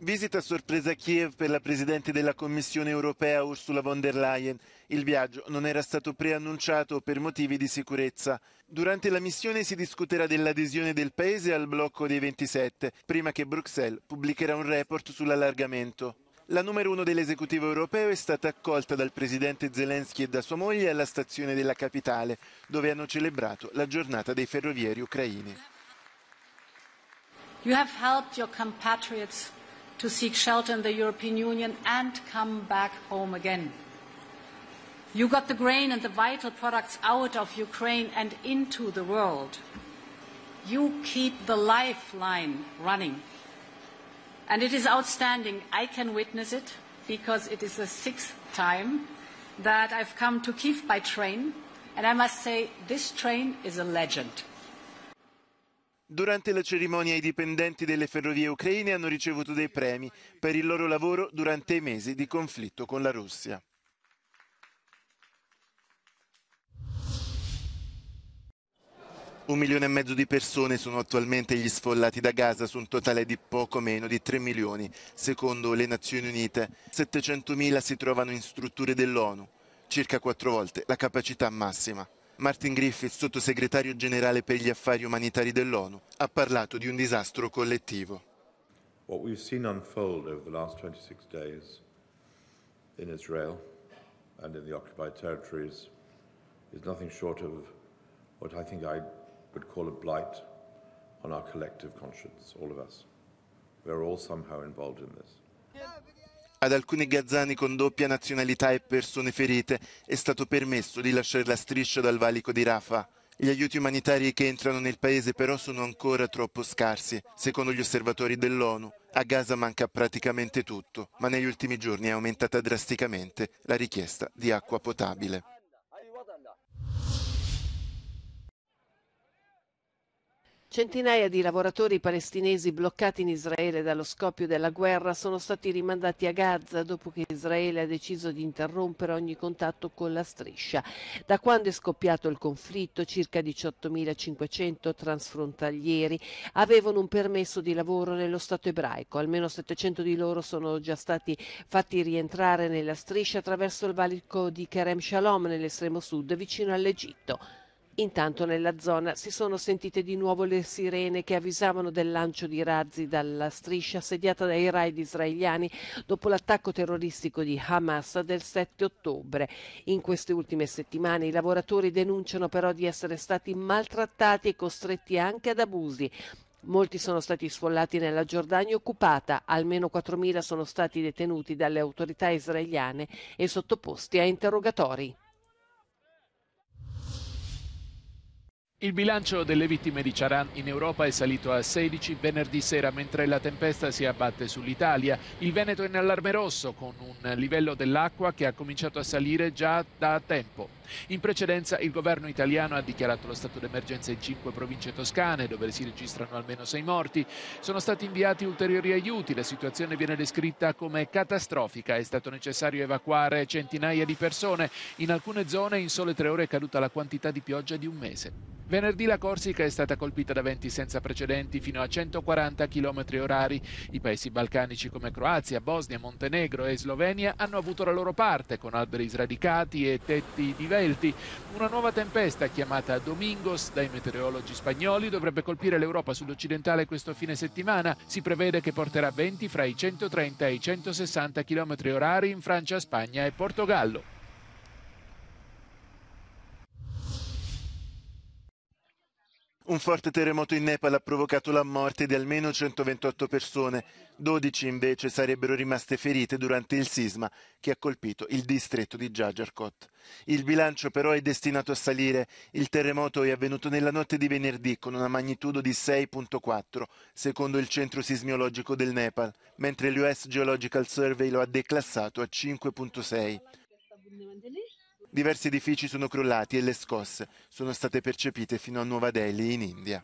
Visita a sorpresa a Kiev per la Presidente della Commissione europea Ursula von der Leyen. Il viaggio non era stato preannunciato per motivi di sicurezza. Durante la missione si discuterà dell'adesione del Paese al blocco dei 27, prima che Bruxelles pubblicherà un report sull'allargamento. La numero uno dell'esecutivo europeo è stata accolta dal presidente Zelensky e da sua moglie alla stazione della capitale, dove hanno celebrato la giornata dei ferrovieri ucraini. You have helped your compatriots to seek shelter in the European Union and come back home again. You got the grain and the vital products out of Ukraine and into the world. You keep the lifeline running. And it is outstanding. I can witness it because it is the sixth time that I've come to Kiev by train. And I must say, this train is a legend. Durante la cerimonia i dipendenti delle ferrovie ucraine hanno ricevuto dei premi per il loro lavoro durante i mesi di conflitto con la Russia. Un milione e mezzo di persone sono attualmente gli sfollati da Gaza su un totale di poco meno di 3 milioni, secondo le Nazioni Unite. 700.000 si trovano in strutture dell'ONU, circa quattro volte la capacità massima. Martin Griffiths, sottosegretario generale per gli affari umanitari dell'ONU, ha parlato di un disastro collettivo. What we've seen unfold over the last 26 days in Israel and in the occupied territories is nothing short of what I think I would call a blight on our collective conscience, all of us. We're all somehow involved in this. Ad alcuni gazzani con doppia nazionalità e persone ferite è stato permesso di lasciare la striscia dal valico di Rafah. Gli aiuti umanitari che entrano nel paese però sono ancora troppo scarsi. Secondo gli osservatori dell'ONU, a Gaza manca praticamente tutto, ma negli ultimi giorni è aumentata drasticamente la richiesta di acqua potabile. Centinaia di lavoratori palestinesi bloccati in Israele dallo scoppio della guerra sono stati rimandati a Gaza dopo che Israele ha deciso di interrompere ogni contatto con la striscia. Da quando è scoppiato il conflitto, circa 18.500 transfrontalieri avevano un permesso di lavoro nello Stato ebraico. Almeno 700 di loro sono già stati fatti rientrare nella striscia attraverso il valico di Kerem Shalom nell'estremo sud, vicino all'Egitto. Intanto nella zona si sono sentite di nuovo le sirene che avvisavano del lancio di razzi dalla striscia assediata dai raid israeliani dopo l'attacco terroristico di Hamas del 7 ottobre. In queste ultime settimane i lavoratori denunciano però di essere stati maltrattati e costretti anche ad abusi. Molti sono stati sfollati nella Giordania occupata, almeno 4.000 sono stati detenuti dalle autorità israeliane e sottoposti a interrogatori. Il bilancio delle vittime di Charan in Europa è salito a 16 venerdì sera mentre la tempesta si abbatte sull'Italia. Il Veneto è in allarme rosso con un livello dell'acqua che ha cominciato a salire già da tempo. In precedenza il governo italiano ha dichiarato lo stato d'emergenza in cinque province toscane dove si registrano almeno sei morti. Sono stati inviati ulteriori aiuti, la situazione viene descritta come catastrofica, è stato necessario evacuare centinaia di persone. In alcune zone in sole tre ore è caduta la quantità di pioggia di un mese. Venerdì la Corsica è stata colpita da venti senza precedenti fino a 140 km orari. I paesi balcanici come Croazia, Bosnia, Montenegro e Slovenia hanno avuto la loro parte con alberi sradicati e tetti divelti. Una nuova tempesta chiamata Domingos dai meteorologi spagnoli dovrebbe colpire l'Europa sud-occidentale questo fine settimana. Si prevede che porterà venti fra i 130 e i 160 km orari in Francia, Spagna e Portogallo. Un forte terremoto in Nepal ha provocato la morte di almeno 128 persone, 12 invece sarebbero rimaste ferite durante il sisma che ha colpito il distretto di Jajarkot. Il bilancio però è destinato a salire. Il terremoto è avvenuto nella notte di venerdì con una magnitudo di 6.4, secondo il centro sismiologico del Nepal, mentre l'US Geological Survey lo ha declassato a 5.6. Diversi edifici sono crollati e le scosse sono state percepite fino a Nuova Delhi in India.